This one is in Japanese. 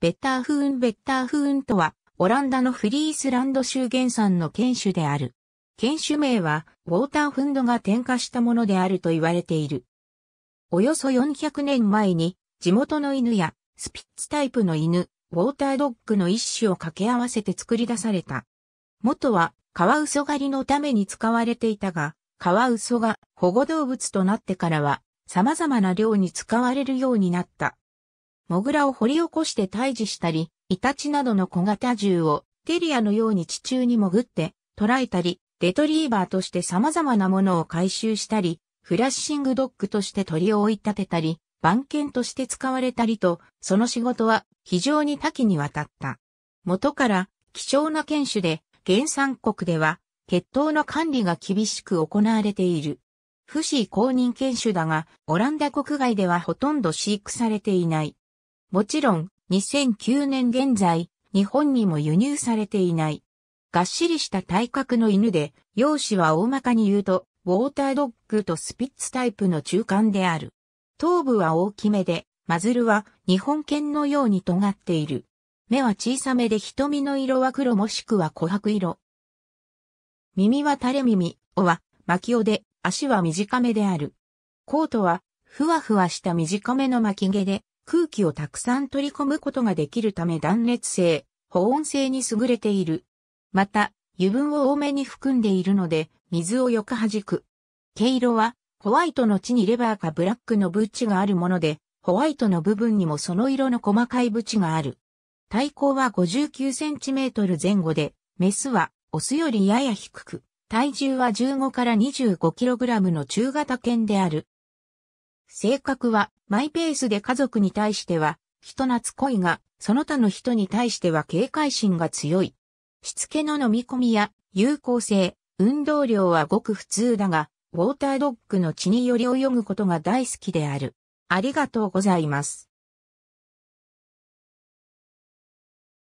ベッターフーンベッターフーンとは、オランダのフリースランド州原産の犬種である。犬種名は、ウォーターフンドが添加したものであると言われている。およそ400年前に、地元の犬や、スピッツタイプの犬、ウォータードッグの一種を掛け合わせて作り出された。元は、カワウソ狩りのために使われていたが、カワウソが保護動物となってからは、様々な量に使われるようになった。モグラを掘り起こして退治したり、イタチなどの小型銃をテリアのように地中に潜って捉えたり、レトリーバーとして様々なものを回収したり、フラッシングドッグとして鳥を追い立てたり、番犬として使われたりと、その仕事は非常に多岐にわたった。元から貴重な犬種で、原産国では血統の管理が厳しく行われている。不死公認犬種だが、オランダ国外ではほとんど飼育されていない。もちろん、2009年現在、日本にも輸入されていない。がっしりした体格の犬で、容姿は大まかに言うと、ウォータードッグとスピッツタイプの中間である。頭部は大きめで、マズルは日本犬のように尖っている。目は小さめで瞳の色は黒もしくは琥珀色。耳は垂れ耳、尾は巻き尾で、足は短めである。コートはふわふわした短めの巻き毛で、空気をたくさん取り込むことができるため断熱性、保温性に優れている。また、油分を多めに含んでいるので、水をよく弾く。毛色は、ホワイトの地にレバーかブラックのブチがあるもので、ホワイトの部分にもその色の細かいブチがある。体高は 59cm 前後で、メスはオスよりやや低く、体重は15から 25kg の中型犬である。性格はマイペースで家族に対しては人懐っこいが、その他の人に対しては警戒心が強い。しつけの飲み込みや有効性、運動量はごく普通だが、ウォータードッグの血により泳ぐことが大好きである。ありがとうございます。